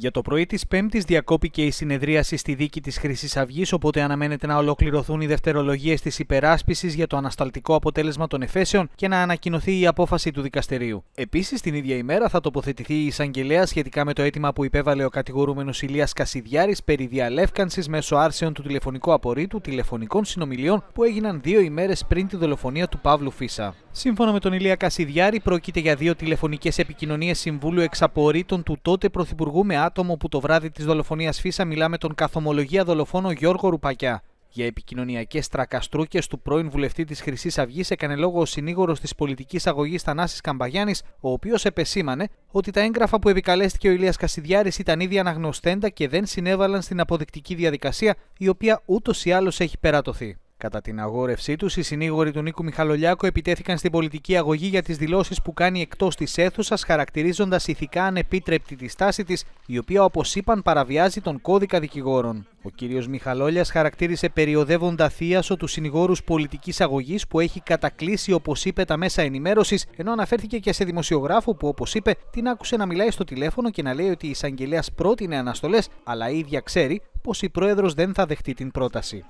Για το πρωί της Πέμπτης διακόπηκε η συνεδρίαση στη δίκη της Χρυσής Αυγής, οπότε αναμένεται να ολοκληρωθούν οι δευτερολογίες της υπεράσπισης για το ανασταλτικό αποτέλεσμα των εφέσεων και να ανακοινωθεί η απόφαση του δικαστηρίου. Επίσης, την ίδια ημέρα θα τοποθετηθεί η εισαγγελέα σχετικά με το αίτημα που υπέβαλε ο κατηγορούμενος Ηλίας Κασιδιάρης περί διαλεύκανσης μέσω άρσεων του τηλεφωνικού απορρίτου τηλεφωνικών συνομιλιών που έγιναν δύο ημέρες πριν τη δολοφονία του Παύλου Φίσα. Σύμφωνα με τον Ηλία Κασιδιάρη, πρόκειται για δύο τηλεφωνικές επικοινωνίες συμβούλου εξ του τότε Πρωθυπουργού με άτομο που το βράδυ της δολοφονίας Φίσα μιλάμε τον καθομολογία δολοφόνο Γιώργο Ρουπακιά. Για επικοινωνιακές τρακαστρούκες του πρώην βουλευτή της Χρυσής Αυγής έκανε λόγο ο συνήγορος της πολιτικής αγωγής Θανάσης Καμπαγιάννης, ο οποίος επεσήμανε ότι τα έγγραφα που επικαλέστηκε ο Ηλίας Κασιδιάρης ήταν ήδη αναγνωστέντα και δεν συνέβαλαν στην αποδεικτική διαδικασία, η οποία ούτως ή άλλως έχει περατωθεί. Κατά την αγόρευσή τους, οι συνήγοροι του Νίκου Μιχαλολιάκου επιτέθηκαν στην πολιτική αγωγή για τις δηλώσεις που κάνει εκτός της αίθουσας, χαρακτηρίζοντας ηθικά ανεπίτρεπτη τη στάση της, η οποία, όπως είπαν, παραβιάζει τον κώδικα δικηγόρων. Ο κ. Μιχαλόλιας χαρακτήρισε περιοδεύοντα θίασο τους συνηγόρους πολιτικής αγωγής που έχει κατακλείσει, όπως είπε, τα μέσα ενημέρωσης, ενώ αναφέρθηκε και σε δημοσιογράφο που, όπως είπε, την άκουσε να μιλάει στο τηλέφωνο και να λέει ότι η εισαγγελέας πρότεινε αναστολές, αλλά ίδια ξέρει πως η πρόεδρος δεν θα δεχτεί την πρόταση.